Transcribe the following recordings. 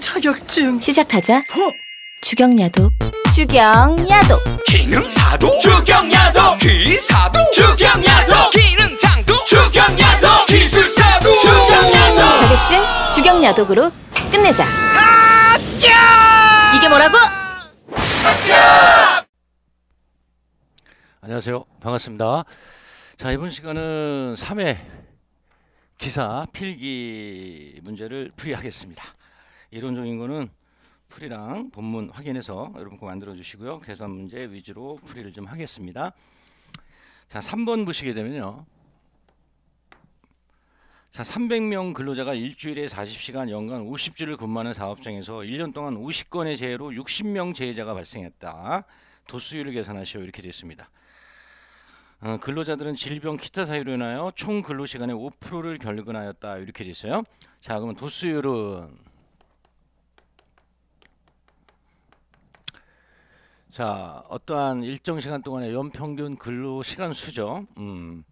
자격증 시작하자 어? 주경야도 주경야도 기능사도 주경야도 기사도 주경야도 기능장도 주경야도 기술사도 주경야도 자격증 주경야독으로 끝내자 이게 뭐라고? 안녕하세요 반갑습니다 자 이번 시간은 3회 기사 필기 문제를 풀이하겠습니다 이론적인 거는 풀이랑 본문 확인해서 여러분 꼭 만들어 주시고요. 계산 문제 위주로 풀이를 좀 하겠습니다. 자, 3번 보시게 되면요. 자, 300명 근로자가 일주일에 40시간 연간 50주를 근무하는 사업장에서 1년 동안 50건의 재해로 60명 재해자가 발생했다. 도수율을 계산하시오 이렇게 되습니다 어, 근로자들은 질병 기타 사유로 인하여 총 근로시간의 5%를 결근하였다 이렇게 되어요 자, 그러면 도수율은 자, 어떠한 일정 시간 동안의 연평균 근로 시간 수죠. 음.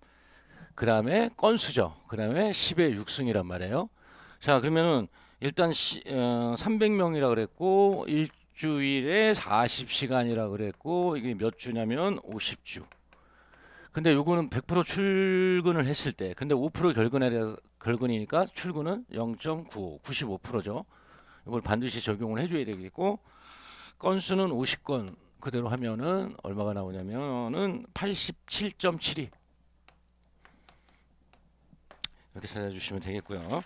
그 다음에 건수죠. 그 다음에 10의 6승이란 말이에요. 자, 그러면은 일단 시, 어, 300명이라 그랬고, 일주일에 40시간이라 그랬고, 이게 몇 주냐면 50주. 근데 요거는 100% 출근을 했을 때, 근데 5% 결근에, 결근이니까 출근은 0.95, 95%죠. 이걸 반드시 적용을 해줘야 되겠고, 건수는 50건, 그대로 하면은 얼마가 나오냐면은 87.72 이렇게 찾아주시면 되겠고요.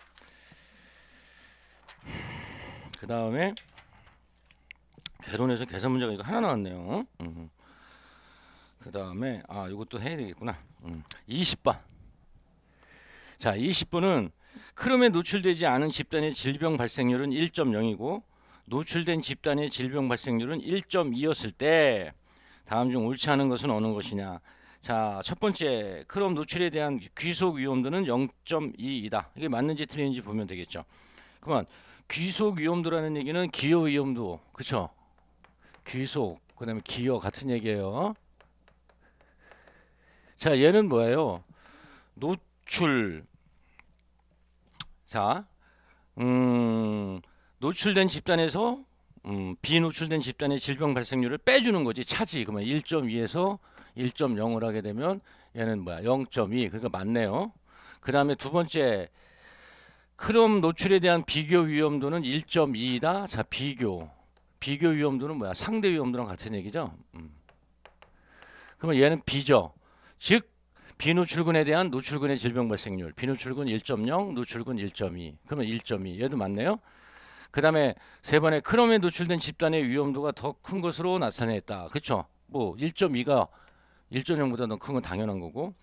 그 다음에 개론에서 계산 문제가 이거 하나 나왔네요. 음. 그 다음에 아 이것도 해야 되겠구나. 20번. 음. 자 20번은 크롬에 노출되지 않은 집단의 질병 발생률은 1.0이고 노출된 집단의 질병 발생률은 1.2였을 때 다음 중 옳지 않은 것은 어느 것이냐? 자, 첫 번째 크롬 노출에 대한 귀속 위험도는 0.2이다. 이게 맞는지 틀린지 보면 되겠죠. 그만 귀속 위험도라는 얘기는 기여 위험도, 그쵸? 귀속, 그다음에 기여 같은 얘기예요. 자, 얘는 뭐예요? 노출. 자, 음, 노출된 집단에서 음, 비노출된 집단의 질병 발생률을 빼주는 거지 차지 그러면 1.2에서 1.0을 하게 되면 얘는 뭐야 0.2 그러니까 맞네요 그 다음에 두 번째 크롬 노출에 대한 비교 위험도는 1.2이다 자 비교 비교 위험도는 뭐야 상대 위험도랑 같은 얘기죠 음. 그러면 얘는 비죠 즉 비노출군에 대한 노출군의 질병 발생률 비노출군 1.0 노출군 1.2 그러면 1.2 얘도 맞네요 그다음에 세 번에 크롬에 노출된 집단의 위험도가 더 큰 것으로 나타냈다. 그렇죠? 뭐 1.2가 1.0보다 더 큰 건 당연한 거고.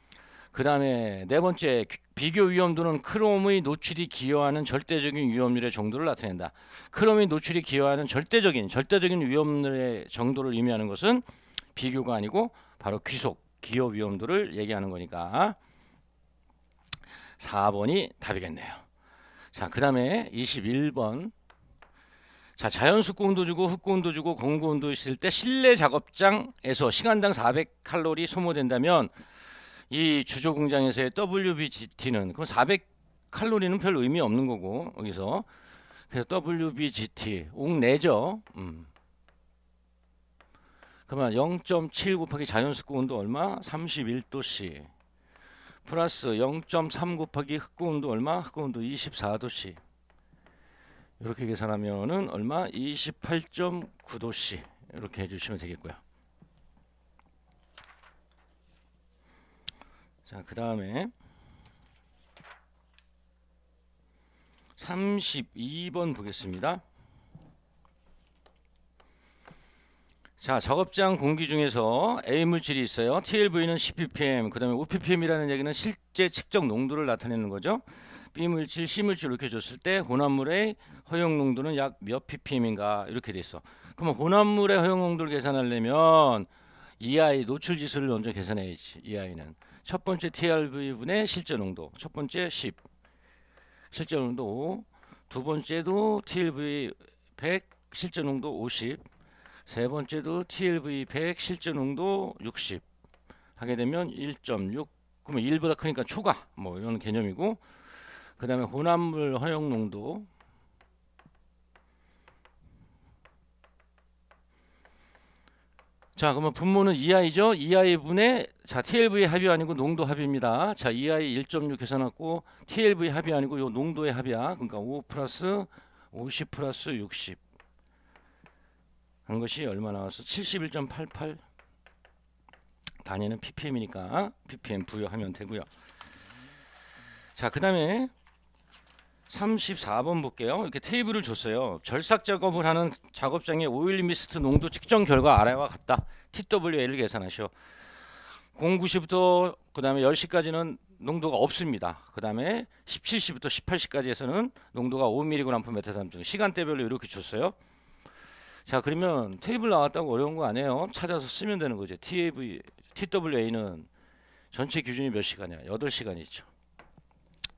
그다음에 네 번째 비교 위험도는 크롬의 노출이 기여하는 절대적인 위험률의 정도를 나타낸다. 크롬의 노출이 기여하는 절대적인 절대적인 위험률의 정도를 의미하는 것은 비교가 아니고 바로 귀속 기여 위험도를 얘기하는 거니까 4번이 답이겠네요. 자, 그다음에 21번 자, 자연수구도 주고 흑공도 주고 공구온도 있을 때 실내 작업장에서 시간당 400칼로리 소모된다면 이 주조 공장에서의 WBGT는 그럼 400칼로리는 별 의미 없는 거고 여기서 그래서 WBGT 옥내죠. 음. 그러면 0.7 곱하기 자연습구 도 얼마? 31도씨 플러스 0.3 곱하기 흑구 온도 얼마? 흑구 온도 24도씨 이렇게 계산하면은 얼마? 28.9도씨 이렇게 해주시면 되겠고요. 자, 그 다음에 32번 보겠습니다. 자, 작업장 공기 중에서 A 물질이 있어요. TLV는 10ppm, 그 다음에 5ppm이라는 얘기는 실제 측정 농도를 나타내는 거죠. B물질, C물질 이렇게 줬을 때 혼합물의 허용 농도는 약 몇 ppm인가 이렇게 돼 있어. 그러면 혼합물의 허용 농도를 계산하려면 EI 노출 지수를 먼저 계산해야지. EI는 첫 번째 TRV분의 실제 농도. 첫 번째 10. 실제 농도 5. 두 번째도 TLV 100 실제 농도 50. 세 번째도 TLV 100 실제 농도 60. 하게 되면 1.6 그러면 1보다 크니까 초과 뭐 이런 개념이고 그 다음에 혼합물 허용농도 자 그러면 분모는 2i죠. 2i분의 자 TLV 합이 아니고 농도 합입니다. 자 2i 1.6 계산하고 TLV 합이 아니고 요 농도의 합이야. 그러니까 5 플러스 50 플러스 60한 것이 얼마 나왔어? 71.88 단위는 ppm이니까 ppm 부여하면 되고요. 자그 다음에 34번 볼게요. 이렇게 테이블을 줬어요. 절삭 작업을 하는 작업장의 오일 리 미스트 농도 측정 결과 아래와 같다. TWL을 계산하시오. 0, 9시부터 그 다음에 10시까지는 농도가 없습니다. 그 다음에 17시부터 18시까지에서는 농도가 5mg/m3 중 시간대별로 이렇게 줬어요. 자 그러면 테이블 나왔다고 어려운 거 아니에요. 찾아서 쓰면 되는 거죠. TAV, TWA는 전체 기준이 몇 시간이야? 8시간이죠.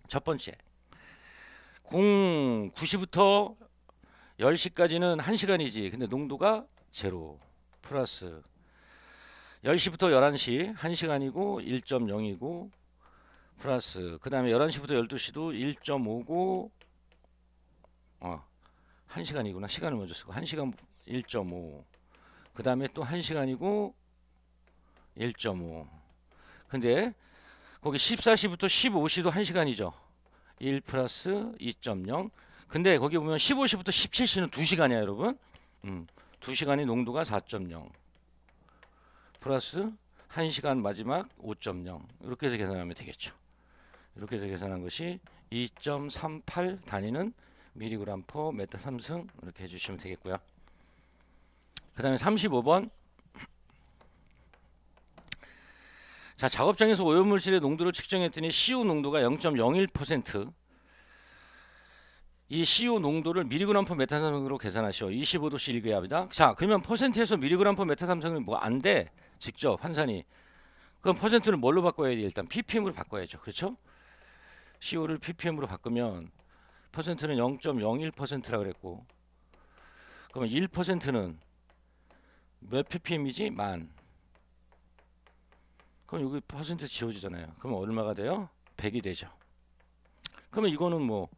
첫 번째 공 9시부터 10시까지는 1시간이지. 근데 농도가 제로 플러스 10시부터 11시 1시간이고 1.0이고 플러스 그 다음에 11시부터 12시도 1.5고 어 1시간이구나 시간을 먼저 쓰고 1시간 1.5그 다음에 또 1시간이고 1.5 근데 거기 14시부터 15시도 1시간이죠 1 플러스 2.0 근데 거기 보면 15시부터 17시는 2시간이야 여러분 음, 2시간이 농도가 4.0 플러스 1시간 마지막 5.0 이렇게 해서 계산하면 되겠죠 이렇게 해서 계산한 것이 2.38 단위는 미리그램 포 메타 3승 이렇게 해주시면 되겠고요 그 다음에 35번 자, 작업장에서 오염물질의 농도를 측정했더니 CO 농도가 0.01%. 이 CO 농도를 미리그램 퍼 메타삼성으로 계산하시오. 25도씩 읽어야 합니다. 자, 그러면 퍼센트에서 미리그램 퍼 메타삼성은 뭐 안 돼. 직접 환산이. 그럼 퍼센트는 뭘로 바꿔야 돼? 일단 ppm으로 바꿔야죠. 그렇죠? CO를 ppm으로 바꾸면 퍼센트는 0.01%라 그랬고 그러면 1%는 몇 ppm이지? 만. 그럼 여기 퍼센트 지워지잖아요. 그럼 얼마가 돼요? 100이 되죠. 그러면 이거는 뭐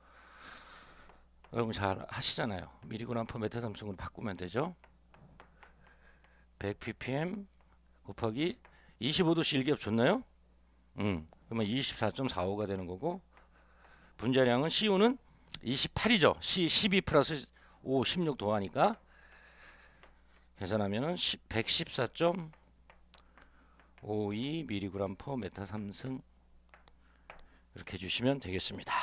여러분 잘 하시잖아요. 미리군 한퍼 메타 삼성으로 바꾸면 되죠. 100 ppm 곱하기 25도씩 일기압 좋나요? 음, 그러면 24.45가 되는 거고 분자량은 CU는 28이죠. C 12 플러스 5, 16 도하니까 계산하면은 114. 52mg p e 삼승 이렇게 해주시면 되겠습니다.